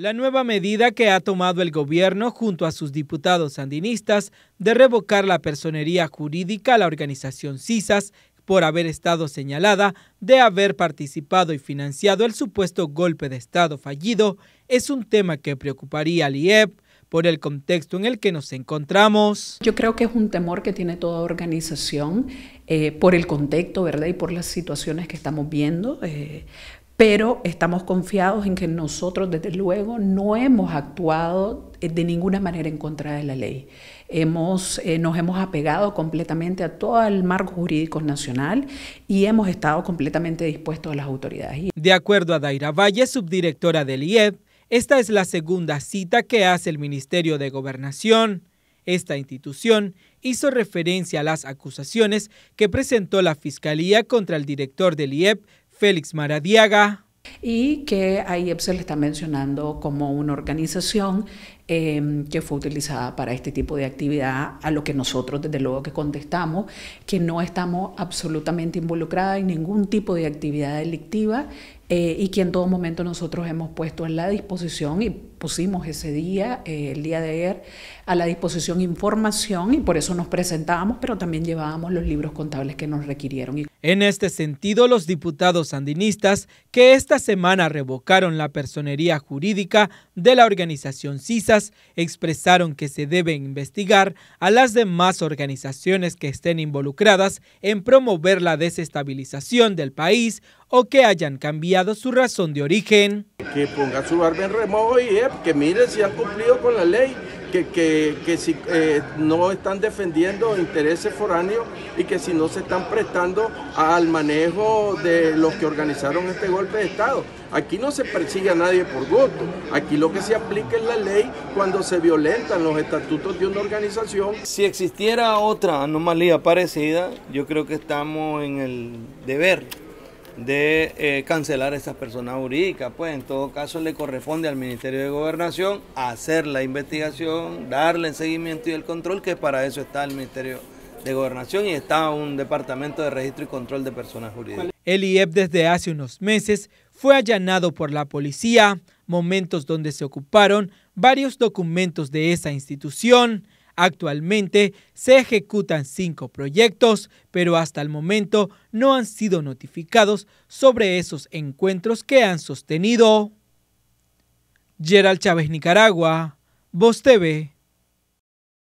La nueva medida que ha tomado el gobierno junto a sus diputados sandinistas de revocar la personería jurídica a la organización CISAS por haber estado señalada de haber participado y financiado el supuesto golpe de Estado fallido es un tema que preocuparía al IEP por el contexto en el que nos encontramos. Yo creo que es un temor que tiene toda organización eh, por el contexto, ¿verdad? Y por las situaciones que estamos viendo. Eh, pero estamos confiados en que nosotros desde luego no hemos actuado eh, de ninguna manera en contra de la ley. Eh, nos hemos apegado completamente a todo el marco jurídico nacional y hemos estado completamente dispuestos a las autoridades. De acuerdo a Daira Valle, subdirectora del IEP, esta es la segunda cita que hace el Ministerio de Gobernación. Esta institución hizo referencia a las acusaciones que presentó la Fiscalía contra el director del IEP, Félix Maradiaga, y que ahí se le está mencionando como una organización em, que fue utilizada para este tipo de actividad, a lo que nosotros desde luego que contestamos, que no estamos absolutamente involucrados en ningún tipo de actividad delictiva eh, y que en todo momento nosotros hemos puesto en la disposición y pusimos ese día, eh, el día de ayer, a la disposición información y por eso nos presentábamos, pero también llevábamos los libros contables que nos requirieron. En este sentido, los diputados sandinistas que este esta semana revocaron la personería jurídica de la organización CISAS, expresaron que se debe investigar a las demás organizaciones que estén involucradas en promover la desestabilización del país o que hayan cambiado su razón de origen. Que ponga su barba en y eh, que mire si ha cumplido con la ley que, si eh, no están defendiendo intereses foráneos y que si no se están prestando al manejo de los que organizaron este golpe de Estado. Aquí no se persigue a nadie por gusto. Aquí lo que se aplica es la ley cuando se violentan los estatutos de una organización. Si existiera otra anomalía parecida, yo creo que estamos en el deber de eh, cancelar a estas personas jurídicas. Pues en todo caso le corresponde al Ministerio de Gobernación hacer la investigación, darle el seguimiento y el control, que para eso está el Ministerio de Gobernación y está un departamento de registro y control de personas jurídicas. El IEP desde hace unos meses fue allanado por la policía, momentos donde se ocuparon varios documentos de esa institución. Actualmente se ejecutan cinco proyectos, pero hasta el momento no han sido notificados sobre esos encuentros que han sostenido. Gerald Chávez, Nicaragua, Voz TV.